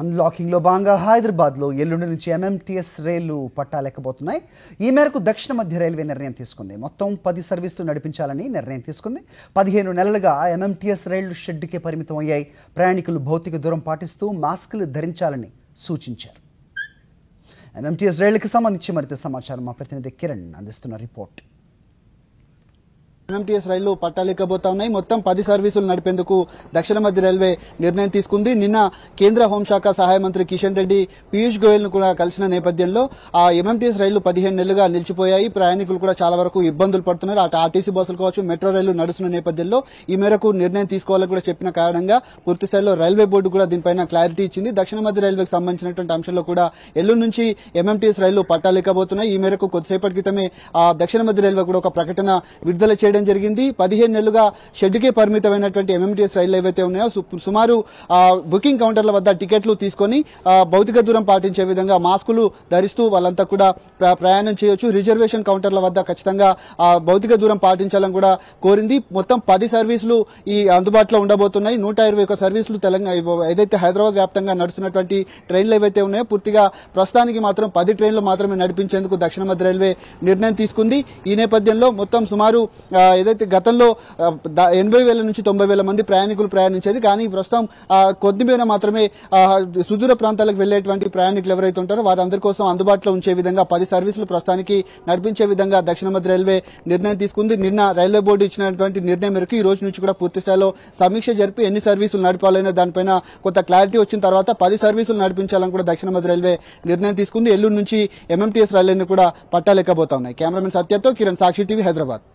అన్లాకింగ్లో భాగంగా హైదరాబాద్లో ఎల్లుండి నుంచి ఎంఎంటీఎస్ రైళ్లు పట్టాలేకపోతున్నాయి ఈ మేరకు దక్షిణ మధ్య రైల్వే నిర్ణయం తీసుకుంది మొత్తం పది సర్వీసులు నడిపించాలని నిర్ణయం తీసుకుంది పదిహేను నెలలుగా ఎంఎంటీఎస్ రైళ్లు షెడ్డుకే పరిమితం అయ్యాయి ప్రయాణికులు భౌతిక దూరం పాటిస్తూ మాస్కులు ధరించాలని సూచించారు ఎంఎంటీఎస్ రైళ్లకు సంబంధించి మరింత సమాచారం మా ప్రతినిధి కిరణ్ అందిస్తున్న రిపోర్ట్ ఎంఎంటీఎస్ రైళ్లు పట్టాలెక్కబోతా ఉన్నాయి మొత్తం పది సర్వీసులు నడిపేందుకు దక్షిణ మధ్య రైల్వే నిర్ణయం తీసుకుంది నిన్న కేంద్ర హోంశాఖ సహాయ మంత్రి కిషన్ రెడ్డి పీయూష్ గోయల్ ను కూడా కలిసిన నేపథ్యంలో ఆ ఎంఎంటీఎస్ రైళ్లు పదిహేను నెలలుగా నిలిచిపోయాయి ప్రయాణికులు కూడా చాలా వరకు ఇబ్బందులు పడుతున్నారు అటు ఆర్టీసీ బస్సులు కావచ్చు మెట్రో రైళ్లు నడుస్తున్న నేపథ్యంలో ఈ మేరకు నిర్ణయం తీసుకోవాలని కూడా చెప్పిన కారణంగా పూర్తిస్థాయిలో రైల్వే బోర్డు కూడా దీనిపైన క్లారిటీ ఇచ్చింది దక్షిణ మధ్య రైల్వేకి సంబంధించినటువంటి అంశంలో కూడా ఎల్లుండి నుంచి ఎంఎంటీఎస్ రైళ్లు పట్టాలెక్కబోతున్నాయి ఈ మేరకు కొద్దిసేపటి క్రితమే దక్షిణ మధ్య రైల్వే కూడా ఒక ప్రకటన విడుదల చేయడం చేయడం జరిగింది పదిహేను నెలలుగా షెడ్కే పరిమితమైనటువంటి ఎంఎంటీఎస్ రైళ్లు ఏవైతే ఉన్నాయో సుమారు బుకింగ్ కౌంటర్ల వద్ద టికెట్లు తీసుకొని భౌతిక దూరం పాటించే విధంగా మాస్కులు ధరిస్తూ వాళ్ళంతా కూడా ప్రయాణం చేయొచ్చు రిజర్వేషన్ కౌంటర్ల వద్ద ఖచ్చితంగా భౌతిక దూరం పాటించాలని కూడా కోరింది మొత్తం పది సర్వీసులు ఈ అందుబాటులో ఉండబోతున్నాయి నూట ఇరవై ఒక సర్వీసులు తెలంగాణ ఏదైతే హైదరాబాద్ వ్యాప్తంగా నడుస్తున్నటువంటి ట్రైన్లు ఏవైతే ఉన్నాయో పూర్తిగా ప్రస్తుతానికి మాత్రం పది ట్రైన్లు మాత్రమే నడిపించేందుకు దక్షిణ మధ్య రైల్వే నిర్ణయం తీసుకుంది ఈ నేపథ్యంలో మొత్తం సుమారు ఏదైతే గతంలో ఎనభై వేల నుంచి తొంభై వేల మంది ప్రయాణికులు ప్రయాణించేది కానీ ప్రస్తుతం కొద్దిమేర మాత్రమే సుదూర ప్రాంతాలకు వెళ్లేటువంటి ప్రయాణికులు ఎవరైతే ఉంటారో వారందరి కోసం అందుబాటులో ఉంచే విధంగా పది సర్వీసులు ప్రస్తుతానికి నడిపించే విధంగా దక్షిణ మధ్య రైల్వే నిర్ణయం తీసుకుంది నిన్న రైల్వే బోర్డు ఇచ్చినటువంటి నిర్ణయం మేరకు ఈ రోజు నుంచి కూడా పూర్తిస్థాయిలో సమీక్ష జరిపి ఎన్ని సర్వీసులు నడపాలనే దానిపైన కొంత క్లారిటీ వచ్చిన తర్వాత పది సర్వీసులు నడిపించాలని కూడా దక్షిణ మధ్య రైల్వే నిర్ణయం తీసుకుంది ఎల్లుండి నుంచి ఎంఎంటీఎస్ రైళ్లను కూడా పట్టాలెక్కబోతా ఉన్నాయి కెమెరామెన్ సత్యతో కిరణ్ సాక్షి టీవీ హైదరాబాద్